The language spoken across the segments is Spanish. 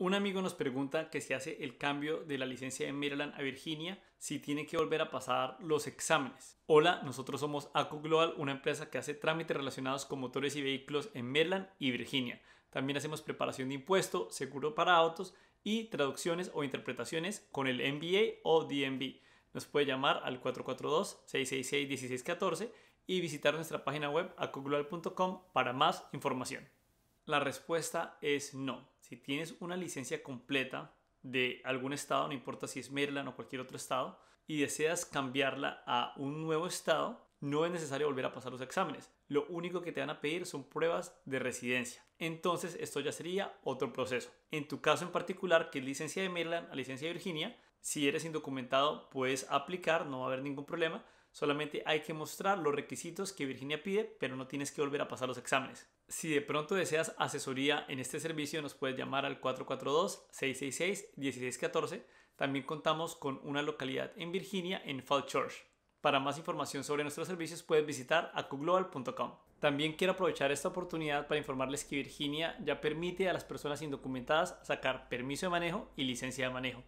Un amigo nos pregunta que si hace el cambio de la licencia de Maryland a Virginia, si tiene que volver a pasar los exámenes. Hola, nosotros somos ACU Global, una empresa que hace trámites relacionados con motores y vehículos en Maryland y Virginia. También hacemos preparación de impuesto, seguro para autos y traducciones o interpretaciones con el MBA o DMV. Nos puede llamar al 442-666-1614 y visitar nuestra página web acuglobal.com para más información. La respuesta es no. Si tienes una licencia completa de algún estado, no importa si es Maryland o cualquier otro estado, y deseas cambiarla a un nuevo estado, no es necesario volver a pasar los exámenes. Lo único que te van a pedir son pruebas de residencia. Entonces esto ya sería otro proceso. En tu caso en particular, que es licencia de Maryland a licencia de Virginia, si eres indocumentado puedes aplicar, no va a haber ningún problema, Solamente hay que mostrar los requisitos que Virginia pide, pero no tienes que volver a pasar los exámenes. Si de pronto deseas asesoría en este servicio, nos puedes llamar al 442-666-1614. También contamos con una localidad en Virginia, en Fall Church. Para más información sobre nuestros servicios, puedes visitar acuglobal.com. También quiero aprovechar esta oportunidad para informarles que Virginia ya permite a las personas indocumentadas sacar permiso de manejo y licencia de manejo.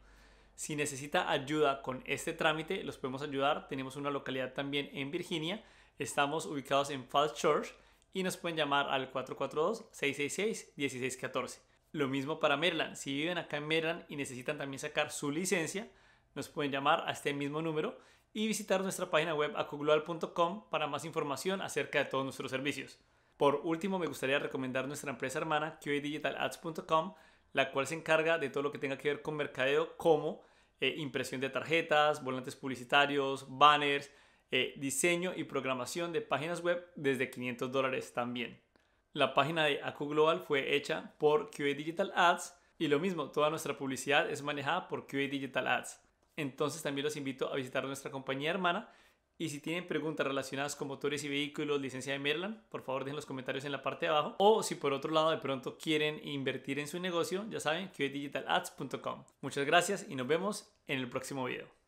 Si necesita ayuda con este trámite, los podemos ayudar. Tenemos una localidad también en Virginia. Estamos ubicados en Falls Church y nos pueden llamar al 442-666-1614. Lo mismo para Maryland. Si viven acá en Maryland y necesitan también sacar su licencia, nos pueden llamar a este mismo número y visitar nuestra página web acoglobal.com para más información acerca de todos nuestros servicios. Por último, me gustaría recomendar nuestra empresa hermana QADigitalAds.com la cual se encarga de todo lo que tenga que ver con mercadeo, como eh, impresión de tarjetas, volantes publicitarios, banners, eh, diseño y programación de páginas web desde 500 dólares también. La página de Acu Global fue hecha por QA Digital Ads y lo mismo, toda nuestra publicidad es manejada por QA Digital Ads. Entonces también los invito a visitar nuestra compañía hermana y si tienen preguntas relacionadas con motores y vehículos, licencia de Merlan, por favor dejen los comentarios en la parte de abajo. O si por otro lado de pronto quieren invertir en su negocio, ya saben, que digitalads.com. Muchas gracias y nos vemos en el próximo video.